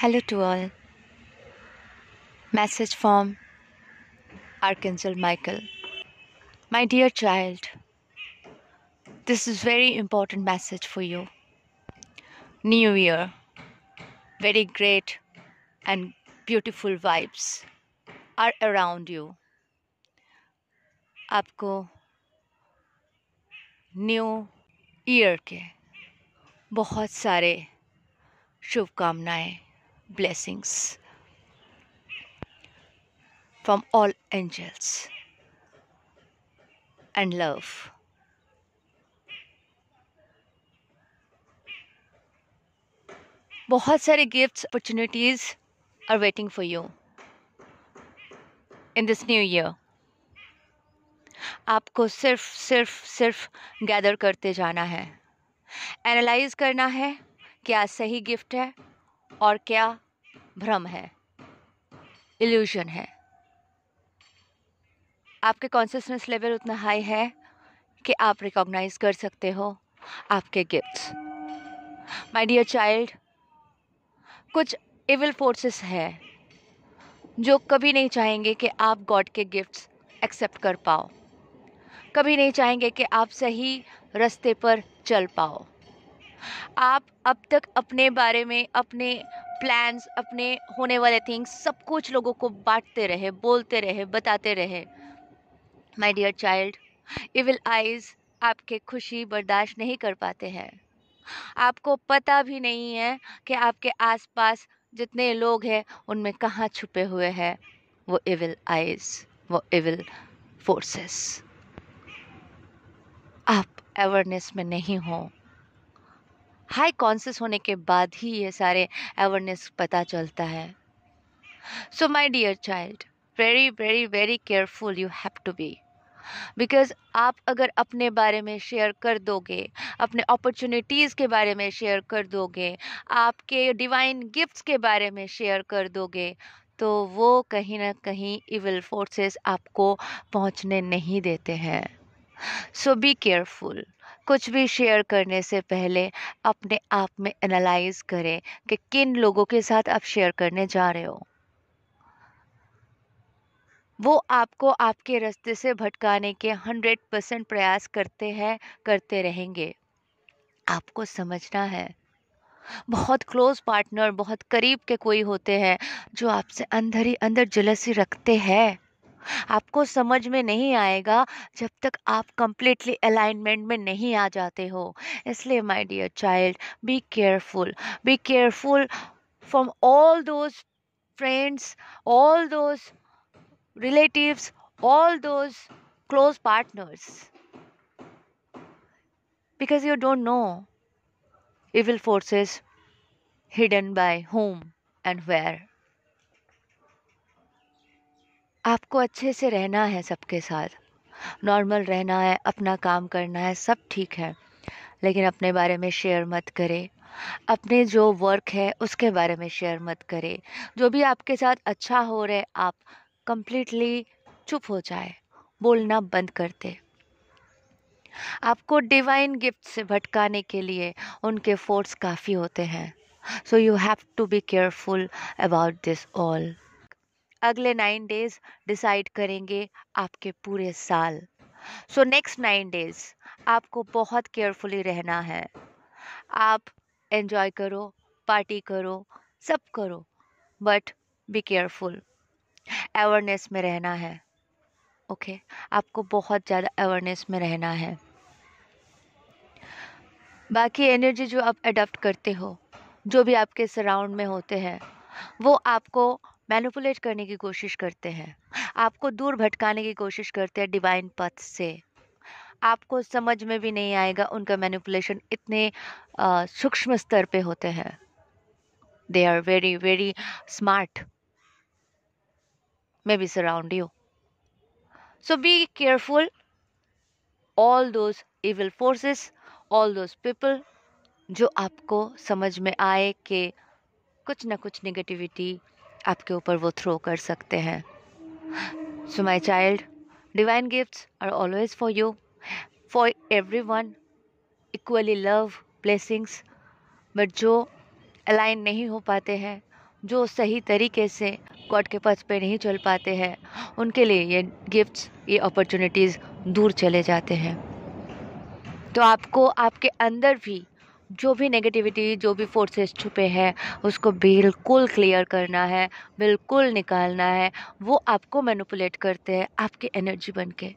Hello to all. Message from Archangel Michael. My dear child, this is very important message for you. New year. Very great and beautiful vibes are around you. आपको new year के बहुत सारे शुभकामनाएं blessings from all angels and love. bahut sare gifts opportunities are waiting for you in this new year. आपको सिर्फ सिर्फ सिर्फ gather करते जाना है एनालाइज करना है क्या सही गिफ्ट है और क्या भ्रम है इल्यूजन है आपके कॉन्शियसनेस लेवल उतना हाई है कि आप रिकॉग्नाइज कर सकते हो आपके गिफ्ट्स माय डियर चाइल्ड कुछ एविल फोर्सेस है जो कभी नहीं चाहेंगे कि आप गॉड के गिफ्ट्स एक्सेप्ट कर पाओ कभी नहीं चाहेंगे कि आप सही रास्ते पर चल पाओ आप अब तक अपने बारे में अपने प्लान्स अपने होने वाले थिंग्स सब कुछ लोगों को बांटते रहे बोलते रहे बताते रहे my dear child evil eyes आपके खुशी बर्दाश्त नहीं कर पाते हैं आपको पता भी नहीं है कि आपके आसपास जितने लोग हैं उनमें कहाँ छुपे हुए हैं वो इविल आइज वो इविल फोर्सेस आप अवेयरनेस में नहीं हो हाई कॉन्सियस होने के बाद ही ये सारे अवेयरनेस पता चलता है so my dear child very very very careful you have to be because आप अगर अपने बारे में शेयर कर दोगे अपने अपॉर्चुनिटीज़ के बारे में शेयर कर दोगे आपके डिवाइन गिफ्ट्स के बारे में शेयर कर दोगे तो वो कहीं ना कहीं इविल फोर्सेस आपको पहुंचने नहीं देते हैं सो बी केयरफुल कुछ भी शेयर करने से पहले अपने आप में एनालाइज करें कि किन लोगों के साथ आप शेयर करने जा रहे हो वो आपको आपके रास्ते से भटकाने के हंड्रेड परसेंट प्रयास करते हैं करते रहेंगे आपको समझना है बहुत क्लोज पार्टनर बहुत करीब के कोई होते हैं जो आपसे अंदर ही अंदर जलसी रखते हैं आपको समझ में नहीं आएगा जब तक आप कंप्लीटली अलाइनमेंट में नहीं आ जाते हो इसलिए my dear child be careful be careful from all those friends all those relatives all those close partners because you don't know evil forces hidden by home and where आपको अच्छे से रहना है सबके साथ नॉर्मल रहना है अपना काम करना है सब ठीक है लेकिन अपने बारे में शेयर मत करें अपने जो वर्क है उसके बारे में शेयर मत करें जो भी आपके साथ अच्छा हो रहा है आप कंप्लीटली चुप हो जाए बोलना बंद कर दे आपको डिवाइन गिफ्ट से भटकाने के लिए उनके फोर्स काफ़ी होते हैं so you have to be careful about this all अगले नाइन डेज डिसाइड करेंगे आपके पूरे साल सो नेक्स्ट नाइन डेज आपको बहुत केयरफुली रहना है आप एंजॉय करो पार्टी करो सब करो बट बी केयरफुल अवेयरनेस में रहना है ओके okay? आपको बहुत ज़्यादा अवेयरनेस में रहना है बाकी एनर्जी जो आप अडप्ट करते हो जो भी आपके सराउंड में होते हैं वो आपको मैनुपुलेट करने की कोशिश करते हैं आपको दूर भटकाने की कोशिश करते हैं डिवाइन पथ से आपको समझ में भी नहीं आएगा उनका मैनिपुलेशन इतने सूक्ष्म स्तर पे होते हैं they are very very smart may be surround you so be careful all those evil forces all those people जो आपको समझ में आए कि कुछ ना कुछ नेगेटिविटी आपके ऊपर वो थ्रो कर सकते हैं so my child divine gifts are always for you for every one equally love blessings but जो अलाइन नहीं हो पाते हैं जो सही तरीके से गॉड के पथ पे नहीं चल पाते हैं उनके लिए ये गिफ्ट्स ये अपॉर्चुनिटीज़ दूर चले जाते हैं तो आपको आपके अंदर भी जो भी नेगेटिविटी जो भी फोर्सेस छुपे हैं उसको बिल्कुल क्लियर करना है बिल्कुल निकालना है वो आपको मैनिपुलेट करते हैं आपकी एनर्जी बन के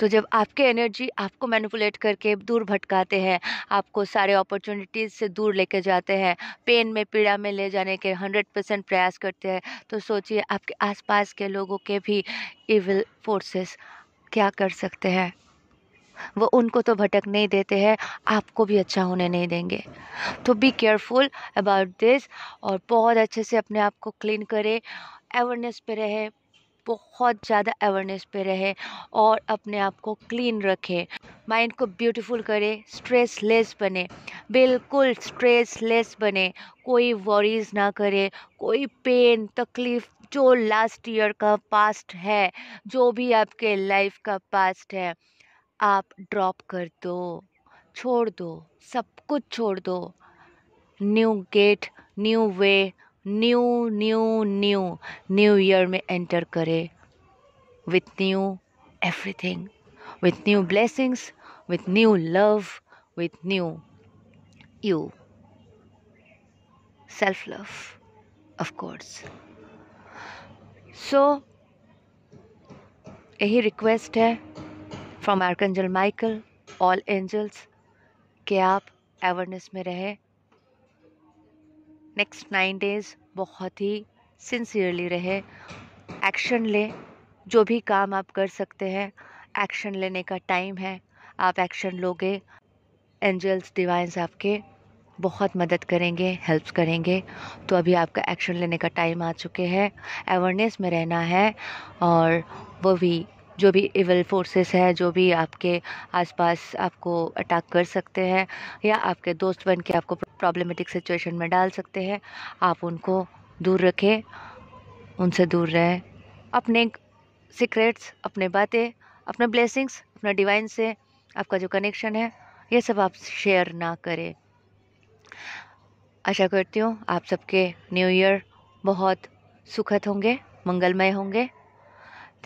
तो जब आपके एनर्जी आपको मैनिपुलेट करके दूर भटकाते हैं आपको सारे अपॉर्चुनिटीज़ से दूर लेके जाते हैं पेन में पीड़ा में ले जाने के हंड्रेड परसेंट प्रयास करते हैं तो सोचिए आपके आसपास के लोगों के भी इविल फोर्सेस क्या कर सकते हैं वो उनको तो भटकने देते हैं आपको भी अच्छा होने नहीं देंगे तो बी केयरफुल अबाउट दिस और बहुत अच्छे से अपने आप को क्लीन करें अवेयरनेस पे रहे बहुत ज़्यादा अवेयरनेस पे रहे और अपने आप को क्लीन रखें माइंड को ब्यूटीफुल करे स्ट्रेस लेस बने बिल्कुल स्ट्रेस लेस बने कोई वरीज ना करे कोई पेन तकलीफ़ जो लास्ट ईयर का पास्ट है जो भी आपके लाइफ का पास्ट है आप ड्रॉप कर दो छोड़ दो सब कुछ छोड़ दो new gate new way new new new new year में एंटर करें with new everything with new blessings with new love with new you self love of course so यही रिक्वेस्ट है from archangel Michael all angels के आप awareness में रहें next nine days बहुत ही sincerely रहे एक्शन लें जो भी काम आप कर सकते हैं एक्शन लेने का टाइम है आप एक्शन लोगे एंजल्स डिवाइंस आपके बहुत मदद करेंगे हेल्प करेंगे तो अभी आपका एक्शन लेने का टाइम आ चुके हैं अवेयरनेस में रहना है और वो भी जो भी इवल फोर्सेस हैं जो भी आपके आसपास आपको अटैक कर सकते हैं या आपके दोस्त बन के आपको प्रॉब्लमेटिक सिचुएशन में डाल सकते हैं आप उनको दूर रखें उनसे दूर रहें अपने सीक्रेट्स अपने बातें अपने ब्लेसिंग्स अपने डिवाइन से आपका जो कनेक्शन है ये सब आप शेयर ना करें आशा करती हूँ आप सबके न्यू ईयर बहुत सुखद होंगे मंगलमय होंगे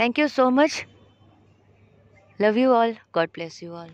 thank you so much Love you all. God bless you all.